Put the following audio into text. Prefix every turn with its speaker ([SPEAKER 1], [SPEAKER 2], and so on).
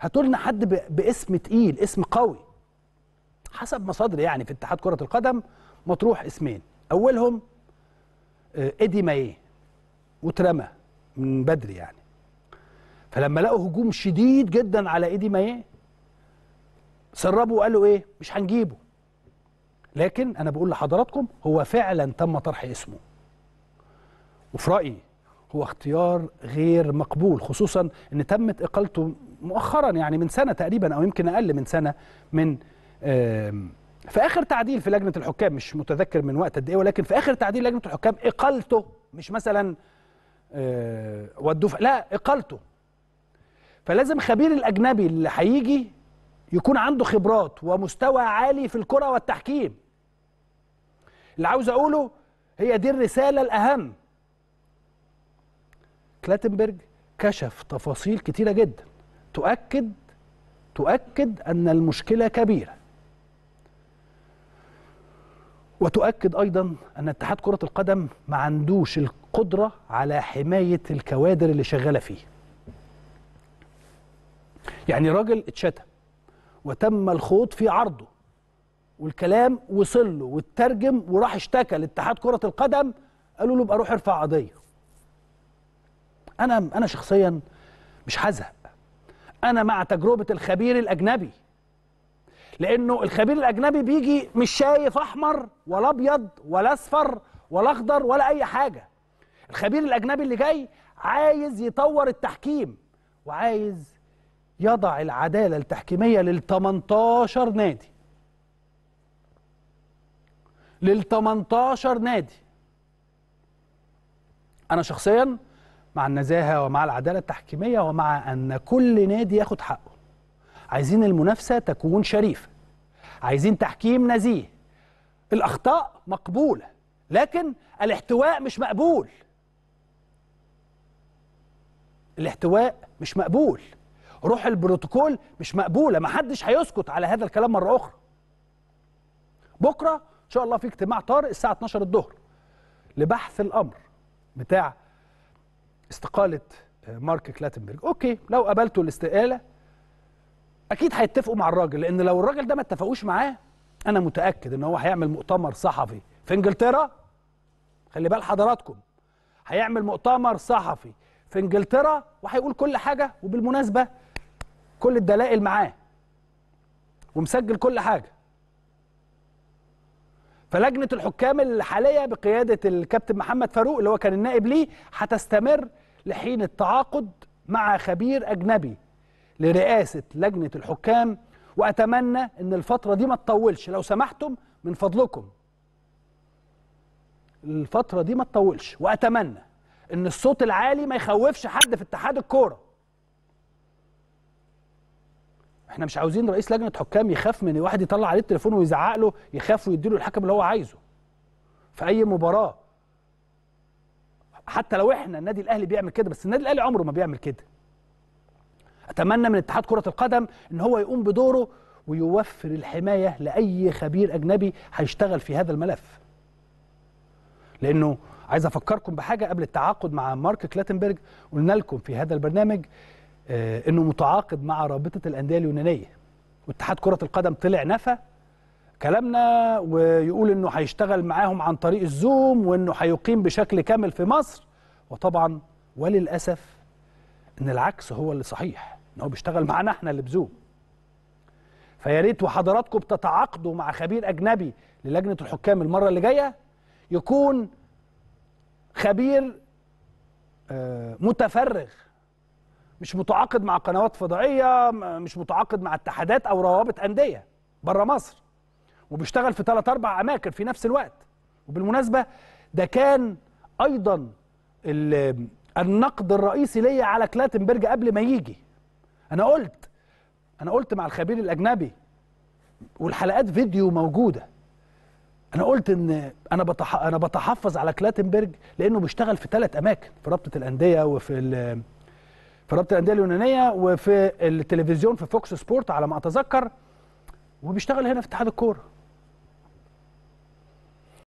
[SPEAKER 1] هاتوا لنا حد باسم تقيل اسم قوي حسب مصادر يعني في اتحاد كره القدم مطروح اسمين اولهم آه، ايدي مايه واترمى من بدري يعني فلما لقوا هجوم شديد جدا على ايدي مايه سربوا وقالوا ايه مش هنجيبه لكن انا بقول لحضراتكم هو فعلا تم طرح اسمه وفي رايي هو اختيار غير مقبول خصوصا ان تمت اقالته مؤخرا يعني من سنه تقريبا او يمكن اقل من سنه من في اخر تعديل في لجنه الحكام مش متذكر من وقت قد ايه ولكن في اخر تعديل لجنه الحكام اقالته مش مثلا آه، ودوه لا اقالته فلازم خبير الاجنبي اللي هيجي يكون عنده خبرات ومستوى عالي في الكره والتحكيم اللي عاوز اقوله هي دي الرساله الاهم كلاتنبرج كشف تفاصيل كتيره جدا تؤكد تؤكد أن المشكلة كبيرة وتؤكد أيضا أن اتحاد كرة القدم ما عندوش القدرة على حماية الكوادر اللي شغالة فيه يعني راجل اتشتم وتم الخوض في عرضه والكلام وصل له واترجم وراح اشتكى لاتحاد كرة القدم قالوا له بقى روح ارفع قضية أنا أنا شخصيا مش هزهق انا مع تجربه الخبير الاجنبي لانه الخبير الاجنبي بيجي مش شايف احمر ولا ابيض ولا اصفر ولا اخضر ولا اي حاجه الخبير الاجنبي اللي جاي عايز يطور التحكيم وعايز يضع العداله التحكيميه لل 18 نادي لل 18 نادي انا شخصيا مع النزاهه ومع العداله التحكيميه ومع ان كل نادي ياخد حقه عايزين المنافسه تكون شريفه عايزين تحكيم نزيه الاخطاء مقبوله لكن الاحتواء مش مقبول الاحتواء مش مقبول روح البروتوكول مش مقبوله محدش هيسكت على هذا الكلام مره اخرى بكره ان شاء الله في اجتماع طارئ الساعه 12 الظهر لبحث الامر بتاع استقاله آه، مارك كلاتنبرج اوكي لو قبلتوا الاستقاله اكيد هيتفقوا مع الراجل لان لو الراجل ده ما اتفقوش معاه انا متاكد ان هو هيعمل مؤتمر صحفي في انجلترا خلي بال حضراتكم هيعمل مؤتمر صحفي في انجلترا وهيقول كل حاجه وبالمناسبه كل الدلائل معاه ومسجل كل حاجه فلجنه الحكام الحاليه بقياده الكابتن محمد فاروق اللي هو كان النائب ليه هتستمر لحين التعاقد مع خبير أجنبي لرئاسة لجنة الحكام وأتمنى أن الفترة دي ما تطولش لو سمحتم من فضلكم الفترة دي ما تطولش وأتمنى أن الصوت العالي ما يخوفش حد في اتحاد الكورة احنا مش عاوزين رئيس لجنة حكام يخاف من واحد يطلع عليه التليفون ويزعق له يخاف ويديله الحكم اللي هو عايزه في أي مباراة حتى لو احنا النادي الاهلي بيعمل كده بس النادي الاهلي عمره ما بيعمل كده اتمنى من اتحاد كره القدم ان هو يقوم بدوره ويوفر الحمايه لاي خبير اجنبي هيشتغل في هذا الملف لانه عايز افكركم بحاجه قبل التعاقد مع مارك كلاتنبرج قلنا لكم في هذا البرنامج آه، انه متعاقد مع رابطه الانديه اليونانيه واتحاد كره القدم طلع نفى كلامنا ويقول انه هيشتغل معاهم عن طريق الزوم وانه هيقيم بشكل كامل في مصر وطبعا وللاسف ان العكس هو اللي صحيح ان هو بيشتغل معانا احنا اللي بزوم فيا ريت وحضراتكم بتتعاقدوا مع خبير اجنبي للجنه الحكام المره اللي جايه يكون خبير آه، متفرغ مش متعاقد مع قنوات فضائيه مش متعاقد مع اتحادات او روابط انديه بره مصر وبيشتغل في ثلاث اربع اماكن في نفس الوقت وبالمناسبه ده كان ايضا النقد الرئيسي ليا على كلاتنبرج قبل ما يجي انا قلت انا قلت مع الخبير الاجنبي والحلقات فيديو موجوده انا قلت ان انا انا بتحفظ على كلاتنبرج لانه بيشتغل في ثلاث اماكن في رابطه الانديه وفي في رابطه الانديه اليونانيه وفي التلفزيون في فوكس سبورت على ما اتذكر وبيشتغل هنا في اتحاد الكوره